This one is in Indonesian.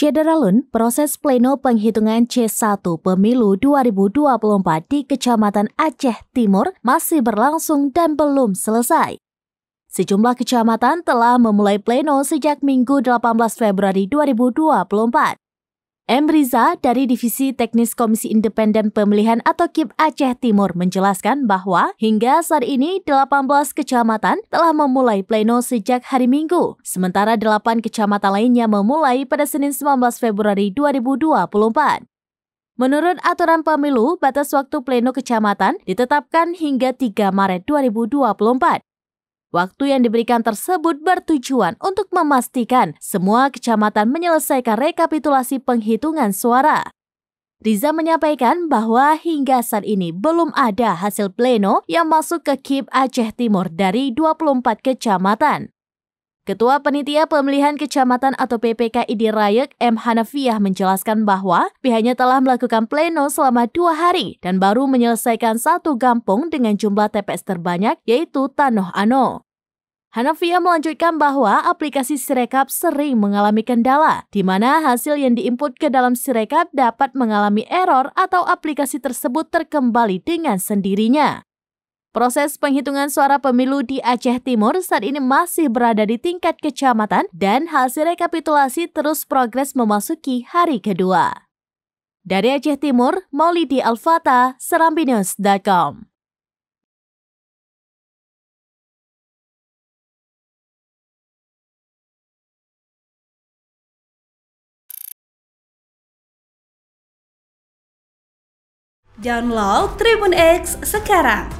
Syederalun, proses pleno penghitungan C1 Pemilu 2024 di Kecamatan Aceh Timur masih berlangsung dan belum selesai. Sejumlah kecamatan telah memulai pleno sejak Minggu 18 Februari 2024. M. Riza dari Divisi Teknis Komisi Independen Pemilihan atau KIP Aceh Timur menjelaskan bahwa hingga saat ini 18 kecamatan telah memulai pleno sejak hari Minggu, sementara 8 kecamatan lainnya memulai pada Senin 19 Februari 2024. Menurut aturan pemilu, batas waktu pleno kecamatan ditetapkan hingga 3 Maret 2024. Waktu yang diberikan tersebut bertujuan untuk memastikan semua kecamatan menyelesaikan rekapitulasi penghitungan suara. Riza menyampaikan bahwa hingga saat ini belum ada hasil pleno yang masuk ke KIP Aceh Timur dari 24 kecamatan. Ketua Penitia Pemilihan Kecamatan atau PPKI di Rayek, M. Hanafiah menjelaskan bahwa pihaknya telah melakukan pleno selama dua hari dan baru menyelesaikan satu kampung dengan jumlah TPS terbanyak yaitu Tanoh Ano. Hanafia melanjutkan bahwa aplikasi Sirekap sering mengalami kendala, di mana hasil yang diinput ke dalam Sirekap dapat mengalami error atau aplikasi tersebut terkembali dengan sendirinya. Proses penghitungan suara pemilu di Aceh Timur saat ini masih berada di tingkat kecamatan dan hasil rekapitulasi terus progres memasuki hari kedua. Dari Aceh Timur, Maulidi Alfata, Serambinus.com. Download Tribun X sekarang